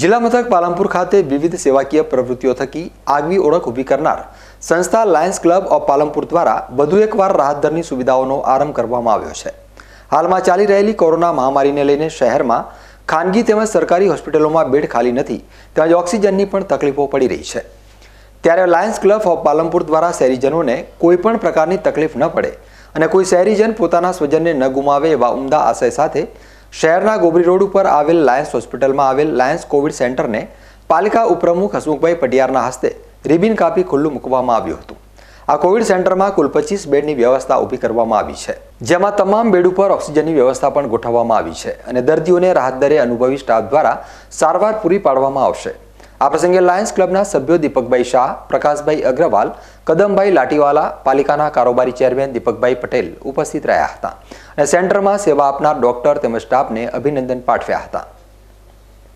જિલ્લા મથક પાલનપુર ખાતે વિવિધ સેવાકીય પ્રવૃત્તિઓ થકી આગવી ઓળખ ઊભી કરનાર સંસ્થા લાયન્સ ક્લબ ઓફ પાલનપુર દ્વારા વધુ એકવાર રાહતદરની સુવિધાઓનો આરંભ કરવામાં આવ્યો છે હાલમાં ચાલી રહેલી કોરોના મહામારીને લઈને શહેરમાં ખાનગી તેમજ સરકારી હોસ્પિટલોમાં બેડ ખાલી નથી તેમજ ઓક્સિજનની પણ તકલીફો પડી રહી છે ત્યારે લાયન્સ ક્લબ ઓફ પાલનપુર દ્વારા શહેરીજનોને કોઈપણ પ્રકારની તકલીફ ન પડે અને કોઈ શહેરીજન પોતાના સ્વજનને ન ગુમાવે એવા ઉમદા આશય સાથે શહેરના ગોબરી રોડ ઉપર આવેલ લાયન્સ હોસ્પિટલમાં આવેલ લાયન્સ કોવિડ સેન્ટરને પાલિકા ઉપપ્રમુખ હસમુખભાઈ પટિયારના હસ્તે રિબિન કાપી ખુલ્લું મૂકવામાં આવ્યું હતું આ કોવિડ સેન્ટરમાં કુલ પચીસ બેડની વ્યવસ્થા ઊભી કરવામાં આવી છે જેમાં તમામ બેડ ઉપર ઓક્સિજનની વ્યવસ્થા પણ ગોઠવવામાં આવી છે અને દર્દીઓને રાહત દરે અનુભવી સ્ટાફ દ્વારા સારવાર પૂરી પાડવામાં આવશે આ પ્રસંગે લાયન્સ ક્લબના સભ્યો દીપકભાઈ શાહ પ્રકાશભાઈ અગ્રવાલ કદમભાઈ લાટીવાલા પાલિકાના કારોબારી ચેરમેન દીપકભાઈ પટેલ ઉપસ્થિત રહ્યા હતા અને સેન્ટરમાં સેવા આપનાર ડોક્ટર તેમજ સ્ટાફને અભિનંદન પાઠવ્યા હતા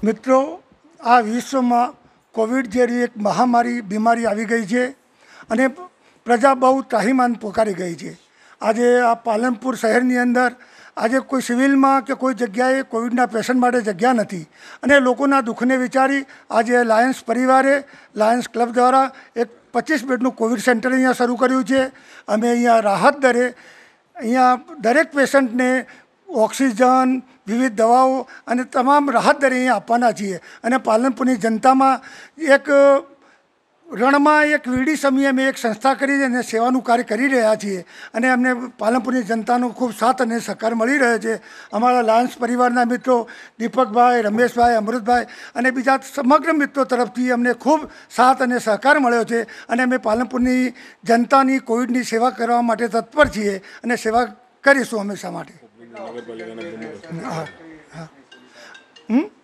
મિત્રો આ વિશ્વમાં કોવિડ જેવી એક મહામારી બીમારી આવી ગઈ છે અને પ્રજા બહુ ત્રાહીમાન પોકારી ગઈ છે આજે આ પાલનપુર શહેરની અંદર આજે કોઈ સિવિલમાં કે કોઈ જગ્યાએ કોવિડના પેશન્ટ માટે જગ્યા નથી અને લોકોના દુઃખને વિચારી આજે લાયન્સ પરિવારે લાયન્સ ક્લબ દ્વારા એક પચીસ બેડનું કોવિડ સેન્ટર અહીંયા શરૂ કર્યું છે અમે અહીંયા રાહત દરે અહીંયા દરેક પેશન્ટને ઓક્સિજન વિવિધ દવાઓ અને તમામ રાહત દરે અહીંયા આપવાના છીએ અને પાલનપુરની જનતામાં એક રણમાં એક વીડી સમીએ અમે એક સંસ્થા કરી અને સેવાનું કાર્ય કરી રહ્યા છીએ અને અમને પાલનપુરની જનતાનો ખૂબ સાથ અને સહકાર મળી રહ્યો છે અમારા લાયન્સ પરિવારના મિત્રો દીપકભાઈ રમેશભાઈ અમૃતભાઈ અને બીજા સમગ્ર મિત્રો તરફથી અમને ખૂબ સાથ અને સહકાર મળ્યો છે અને અમે પાલનપુરની જનતાની કોવિડની સેવા કરવા માટે તત્પર છીએ અને સેવા કરીશું હંમેશા માટે હા હા હમ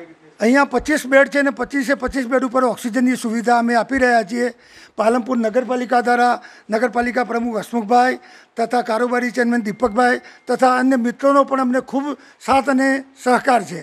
અહીંયા પચીસ બેડ છે અને પચીસે પચીસ બેડ ઉપર ઓક્સિજનની સુવિધા અમે આપી રહ્યા છીએ પાલનપુર નગરપાલિકા દ્વારા નગરપાલિકા પ્રમુખ હસમુખભાઈ તથા કારોબારી ચેરમેન દીપકભાઈ તથા અન્ય મિત્રોનો પણ અમને ખૂબ સાથ અને સહકાર છે